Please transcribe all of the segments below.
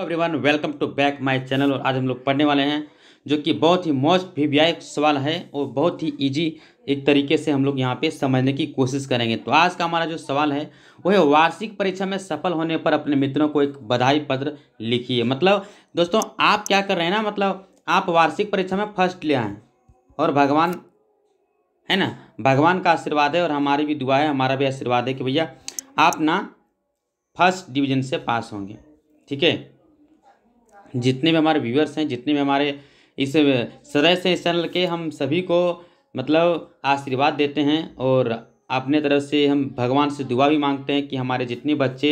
Everyone welcome to back my channel और आज हम लोग पढ़ने वाले हैं जो कि बहुत ही मोस्ट व्याय सवाल है और बहुत ही इजी एक तरीके से हम लोग यहाँ पे समझने की कोशिश करेंगे तो आज का हमारा जो सवाल है वो है वार्षिक परीक्षा में सफल होने पर अपने मित्रों को एक बधाई पत्र लिखिए मतलब दोस्तों आप क्या कर रहे हैं ना मतलब आप वार्षिक परीक्षा में फर्स्ट ले आए और भगवान है ना भगवान का आशीर्वाद है और हमारी भी दुआ है हमारा भी आशीर्वाद है कि भैया आप ना फर्स्ट डिवीजन से पास होंगे ठीक है जितने भी हमारे व्यूअर्स हैं जितने भी हमारे इस सदस्य से इस चैनल के हम सभी को मतलब आशीर्वाद देते हैं और अपने तरफ से हम भगवान से दुआ भी मांगते हैं कि हमारे जितने बच्चे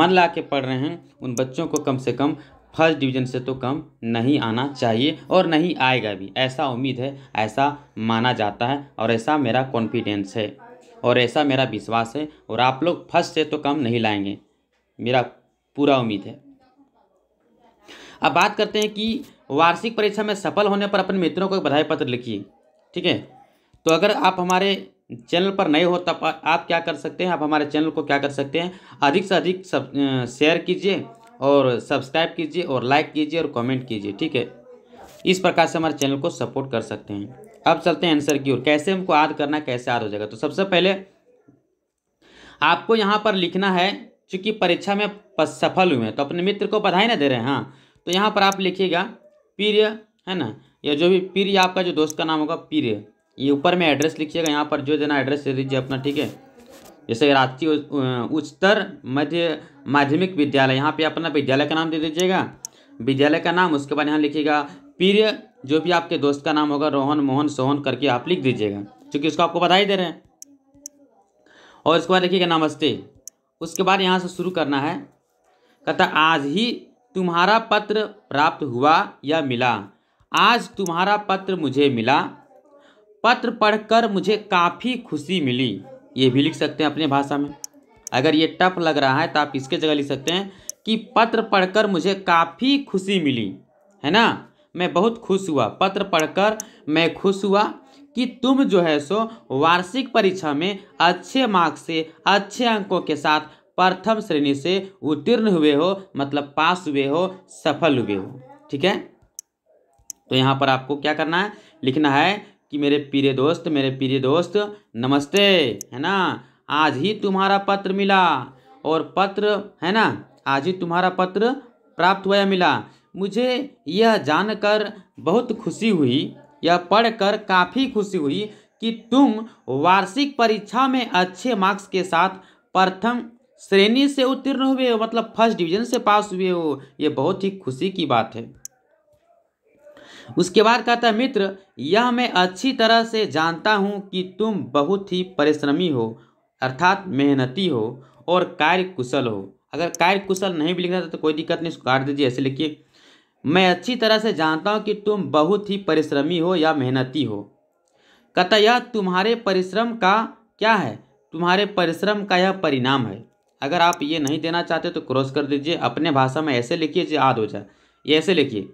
मन ला के पढ़ रहे हैं उन बच्चों को कम से कम फर्स्ट डिवीज़न से तो कम नहीं आना चाहिए और नहीं आएगा भी ऐसा उम्मीद है ऐसा माना जाता है और ऐसा मेरा कॉन्फिडेंस है और ऐसा मेरा विश्वास है और आप लोग फर्स्ट से तो कम नहीं लाएंगे मेरा पूरा उम्मीद है अब बात करते हैं कि वार्षिक परीक्षा में सफल होने पर अपने मित्रों को बधाई पत्र लिखिए ठीक है तो अगर आप हमारे चैनल पर नए हो तब आप क्या कर सकते हैं आप हमारे चैनल को क्या कर सकते हैं अधिक से अधिक सब शेयर कीजिए और सब्सक्राइब कीजिए और लाइक कीजिए और कमेंट कीजिए ठीक है इस प्रकार से हमारे चैनल को सपोर्ट कर सकते हैं अब चलते हैं आंसर की ओर कैसे हमको याद करना कैसे याद हो जाएगा तो सबसे पहले आपको यहाँ पर लिखना है चूँकि परीक्षा में सफल हुए हैं तो अपने मित्र को बधाई ना दे रहे हैं हाँ तो यहाँ पर आप लिखिएगा प्रिय है ना या जो भी प्रिय आपका जो दोस्त का नाम होगा पीरिय ये ऊपर में एड्रेस लिखिएगा यहाँ पर जो देना एड्रेस दे दीजिए अपना ठीक है जैसे राष्ट्रीय उच्चतर मध्य माध्यमिक विद्यालय यहाँ पे अपना विद्यालय का नाम दे दीजिएगा विद्यालय का नाम उसके बाद यहाँ लिखिएगा पीरिय जो भी आपके दोस्त का नाम होगा रोहन मोहन सोहन करके आप लिख दीजिएगा क्योंकि उसको आपको बधाई दे रहे हैं और उसके बाद लिखिएगा नमस्ते उसके बाद यहाँ से शुरू करना है कहता आज ही तुम्हारा पत्र प्राप्त हुआ या मिला आज तुम्हारा पत्र मुझे मिला पत्र पढ़कर मुझे काफ़ी खुशी मिली ये भी लिख सकते हैं अपने भाषा में अगर ये टफ लग रहा है तो आप इसके जगह लिख सकते हैं कि पत्र पढ़कर मुझे काफ़ी खुशी मिली है ना मैं बहुत खुश हुआ पत्र पढ़कर मैं खुश हुआ कि तुम जो है सो वार्षिक परीक्षा में अच्छे मार्क्स से अच्छे अंकों के साथ प्रथम श्रेणी से उत्तीर्ण हुए हो मतलब पास हुए हो सफल हुए हो ठीक है तो यहाँ पर आपको क्या करना है लिखना है कि मेरे प्रिय दोस्त मेरे प्रिय दोस्त नमस्ते है ना आज ही तुम्हारा पत्र मिला और पत्र है ना आज ही तुम्हारा पत्र प्राप्त हुआ या मिला मुझे यह जानकर बहुत खुशी हुई यह पढ़कर काफ़ी खुशी हुई कि तुम वार्षिक परीक्षा में अच्छे मार्क्स के साथ प्रथम श्रेणी से उत्तीर्ण हुए हो मतलब फर्स्ट डिवीजन से पास हुए हो ये बहुत ही खुशी की बात है उसके बाद कहता है मित्र यह मैं अच्छी तरह से जानता हूँ कि तुम बहुत ही परिश्रमी हो अर्थात मेहनती हो और कार्य कुशल हो अगर कार्य कुशल नहीं भी लिखना था तो कोई दिक्कत नहीं काट दीजिए ऐसे लिखिए मैं अच्छी तरह से जानता हूँ कि तुम बहुत ही परिश्रमी हो या मेहनती हो कहता यह तुम्हारे परिश्रम का क्या है तुम्हारे परिश्रम का यह परिणाम है अगर आप ये नहीं देना चाहते तो क्रॉस कर दीजिए अपने भाषा में ऐसे लिखिए जो याद हो जाए ऐसे लिखिए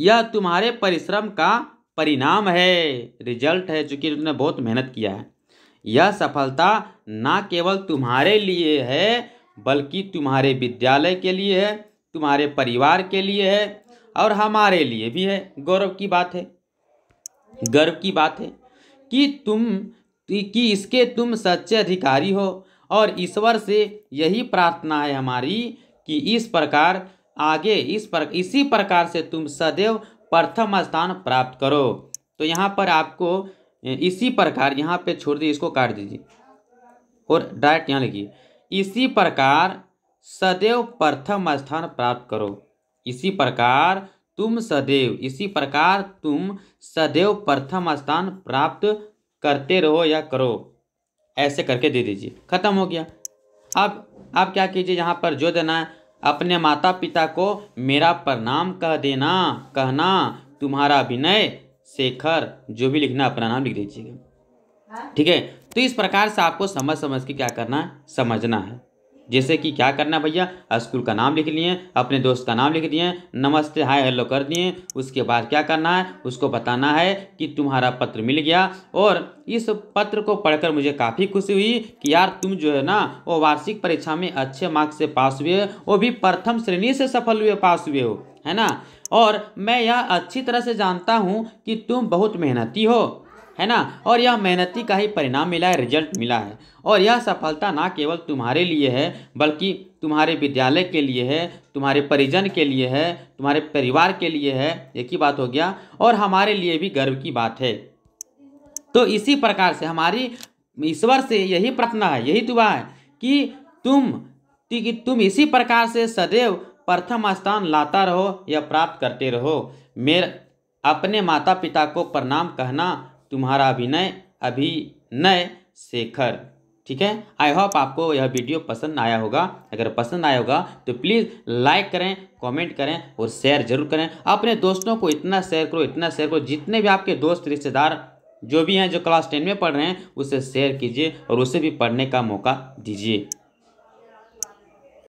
यह तुम्हारे परिश्रम का परिणाम है रिजल्ट है चूँकि तुमने बहुत मेहनत किया है यह सफलता ना केवल तुम्हारे लिए है बल्कि तुम्हारे विद्यालय के लिए है तुम्हारे परिवार के लिए है और हमारे लिए भी है गौरव की बात है गर्व की बात है कि तुम कि इसके तुम सच्चे अधिकारी हो और ईश्वर से यही प्रार्थना है हमारी कि इस प्रकार आगे इस पर इसी प्रकार से तुम सदैव प्रथम स्थान प्राप्त करो तो यहाँ पर आपको इसी प्रकार यहाँ पे छोड़ दीजिए इसको काट दीजिए और डायरेक्ट यहाँ लिखिए इसी प्रकार सदैव प्रथम स्थान प्राप्त करो इसी प्रकार तुम सदैव इसी प्रकार तुम सदैव प्रथम स्थान प्राप्त करते रहो या करो ऐसे करके दे दीजिए ख़त्म हो गया अब आप क्या कीजिए यहाँ पर जो देना है अपने माता पिता को मेरा प्रणाम कह देना कहना तुम्हारा अभिनय शेखर जो भी लिखना अपना नाम लिख दीजिएगा हाँ। ठीक है तो इस प्रकार से आपको समझ समझ के क्या करना है समझना है जैसे कि क्या करना भैया स्कूल का नाम लिख लिए अपने दोस्त का नाम लिख दिए नमस्ते हाय हेलो कर दिए उसके बाद क्या करना है उसको बताना है कि तुम्हारा पत्र मिल गया और इस पत्र को पढ़कर मुझे काफ़ी खुशी हुई कि यार तुम जो है ना वो वार्षिक परीक्षा में अच्छे मार्क्स से पास हुए वो भी प्रथम श्रेणी से सफल हुए पास हुए हो है ना और मैं यह अच्छी तरह से जानता हूँ कि तुम बहुत मेहनती हो है ना और यह मेहनती का ही परिणाम मिला है रिजल्ट मिला है और यह सफलता ना केवल तुम्हारे लिए है बल्कि तुम्हारे विद्यालय के लिए है तुम्हारे परिजन के लिए है तुम्हारे परिवार के लिए है एक ही बात हो गया और हमारे लिए भी गर्व की बात है तो इसी प्रकार से हमारी ईश्वर से यही प्रार्थना है यही दुआ है कि तुम कि तुम इसी प्रकार से सदैव प्रथम स्थान लाता रहो या प्राप्त करते रहो मेरे अपने माता पिता को प्रणाम कहना तुम्हारा अभिनय अभिनय शेखर ठीक है आई होप आपको यह वीडियो पसंद आया होगा अगर पसंद आया होगा तो प्लीज़ लाइक करें कमेंट करें और शेयर जरूर करें अपने दोस्तों को इतना शेयर करो इतना शेयर करो जितने भी आपके दोस्त रिश्तेदार जो भी हैं जो क्लास टेन में पढ़ रहे हैं उसे शेयर कीजिए और उसे भी पढ़ने का मौका दीजिए